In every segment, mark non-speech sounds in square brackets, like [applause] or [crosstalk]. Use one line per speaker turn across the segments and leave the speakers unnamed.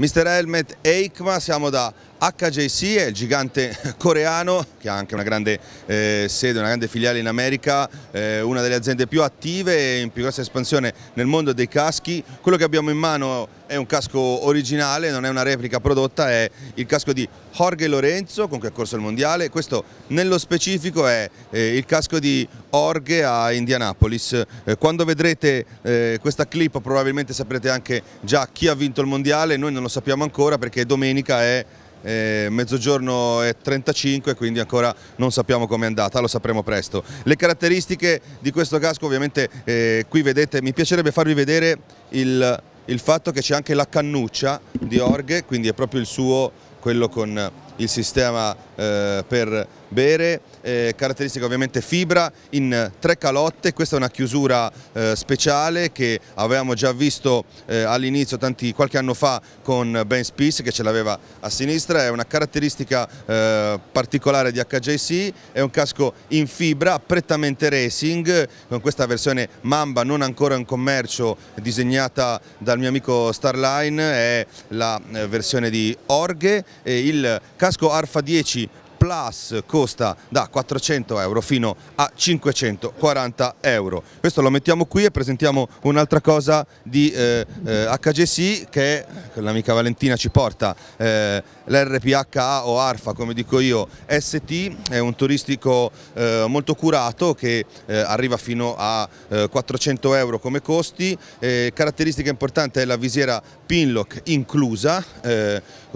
Mr. Helmet e Ikma, siamo da HJC, è il gigante [laughs] coreano che ha anche una grande eh, sede, una grande filiale in America, eh, una delle aziende più attive e in più grossa espansione nel mondo dei caschi. Quello che abbiamo in mano è un casco originale, non è una replica prodotta, è il casco di Jorge Lorenzo con cui ha corso il mondiale, questo nello specifico è eh, il casco di Jorge a Indianapolis, eh, quando vedrete eh, questa clip probabilmente saprete anche già chi ha vinto il mondiale, noi non lo sappiamo ancora perché domenica è eh, mezzogiorno e 35 quindi ancora non sappiamo com'è andata, lo sapremo presto. Le caratteristiche di questo casco ovviamente eh, qui vedete, mi piacerebbe farvi vedere il il fatto che c'è anche la cannuccia di Orghe, quindi è proprio il suo, quello con il sistema eh, per bere, eh, caratteristica ovviamente fibra in tre calotte, questa è una chiusura eh, speciale che avevamo già visto eh, all'inizio qualche anno fa con Ben Spies che ce l'aveva a sinistra, è una caratteristica eh, particolare di HJC, è un casco in fibra prettamente racing con questa versione Mamba non ancora in commercio disegnata dal mio amico Starline, è la eh, versione di Orghe, e il casco casco Arfa 10 Plus costa da 400 euro fino a 540 euro. Questo lo mettiamo qui e presentiamo un'altra cosa di eh, eh, HGC che l'amica Valentina ci porta, eh, l'RPHA o ARFA come dico io, ST è un turistico eh, molto curato che eh, arriva fino a 400 eh, euro come costi, caratteristica importante è la visiera Pinlock inclusa,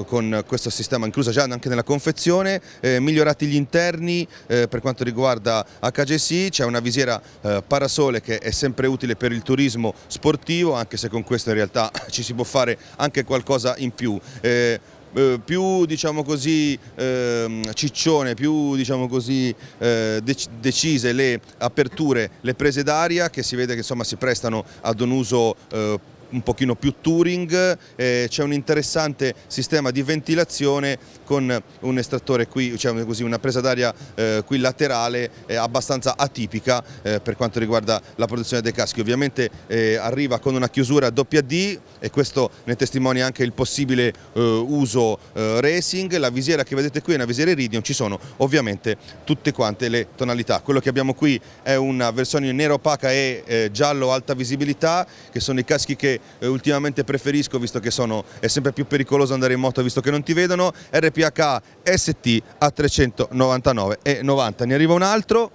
con questo sistema inclusa già anche nella confezione, eh, migliorati gli interni eh, per quanto riguarda HGSI, c'è una visiera eh, parasole che è sempre utile per il turismo sportivo, anche se con questo in realtà [laughs] ci si può fare anche qualcosa in più. Eh, eh, più diciamo così ehm, ciccione, più diciamo così eh, dec decise le aperture, le prese d'aria che si vede che insomma si prestano ad un uso eh, un pochino più touring, eh, c'è un interessante sistema di ventilazione con un estrattore qui, cioè così, una presa d'aria eh, qui laterale eh, abbastanza atipica eh, per quanto riguarda la produzione dei caschi. Ovviamente eh, arriva con una chiusura doppia D e questo ne testimonia anche il possibile eh, uso racing. La visiera che vedete qui è una visiera Iridium, ci sono ovviamente tutte quante le tonalità. Quello che abbiamo qui è una versione nero opaca e giallo alta visibilità che sono i caschi che eh, ultimamente preferisco visto che sono, è sempre più pericoloso andare in moto visto che non ti vedono, RPH ST a 399,90. Ne arriva un altro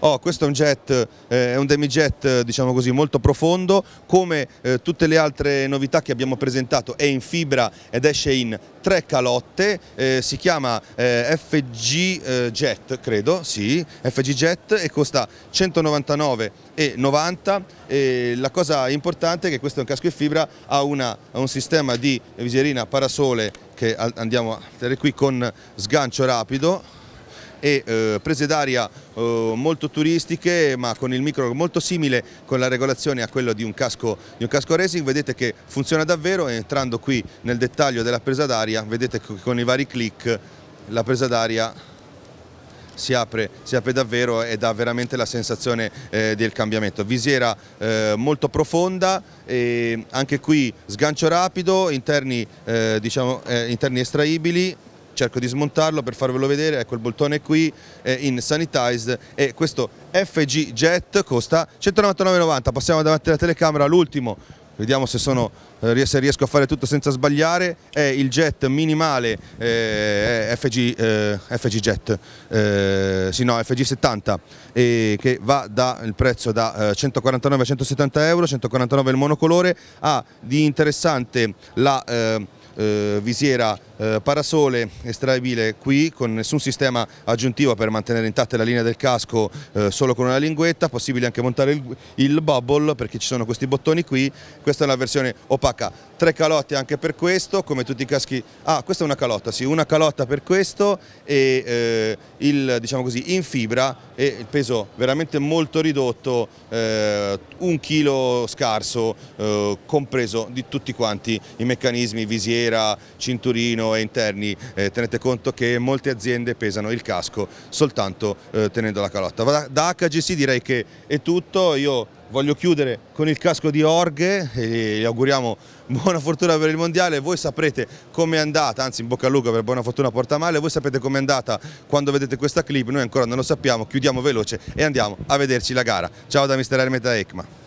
Oh, questo è un jet, eh, è un demijet eh, diciamo così, molto profondo, come eh, tutte le altre novità che abbiamo presentato è in fibra ed esce in tre calotte, eh, si chiama eh, FG Jet, credo, sì, FG Jet e costa 199,90 e la cosa importante è che questo è un casco in fibra, ha, una, ha un sistema di visierina parasole che andiamo a vedere qui con sgancio rapido, e eh, prese d'aria eh, molto turistiche ma con il micro molto simile con la regolazione a quello di un casco, di un casco racing, vedete che funziona davvero entrando qui nel dettaglio della presa d'aria vedete che con i vari click la presa d'aria si apre, si apre, davvero e dà veramente la sensazione eh, del cambiamento. Visiera eh, molto profonda, e anche qui sgancio rapido, interni, eh, diciamo, eh, interni estraibili, cerco di smontarlo per farvelo vedere, ecco il bottone qui eh, in sanitized e questo FG Jet costa 199,90, passiamo davanti alla telecamera, l'ultimo vediamo se, sono, eh, se, riesco a fare tutto senza sbagliare, è il jet minimale eh, FG, eh, FG, Jet, eh, sì, no, FG70, che va dal prezzo da 149 eh, a 170 euro, 149 il monocolore, ha di interessante la eh, visiera eh, parasole estraibile qui con nessun sistema aggiuntivo per mantenere intatta la linea del casco eh, solo con una linguetta, possibile anche montare il, il, bubble perché ci sono questi bottoni qui, questa è una versione opaca, tre calotte anche per questo, come tutti i caschi, ah questa è una calotta, sì, una calotta per questo e eh, il, diciamo così, in fibra e il peso veramente molto ridotto, eh, un chilo scarso, eh, compreso di tutti quanti i meccanismi, visiera, cinturino, esterno e interni eh, tenete conto che molte aziende pesano il casco soltanto eh, tenendo la calotta. Da, da HGC direi che è tutto, io voglio chiudere con il casco di Orghe e gli auguriamo buona fortuna per il mondiale, voi saprete com'è andata, anzi in bocca al lupo per buona fortuna porta male, voi sapete com'è andata quando vedete questa clip, noi ancora non lo sappiamo, chiudiamo veloce e andiamo a vederci la gara. Ciao da Mr. Ermeta Ekma.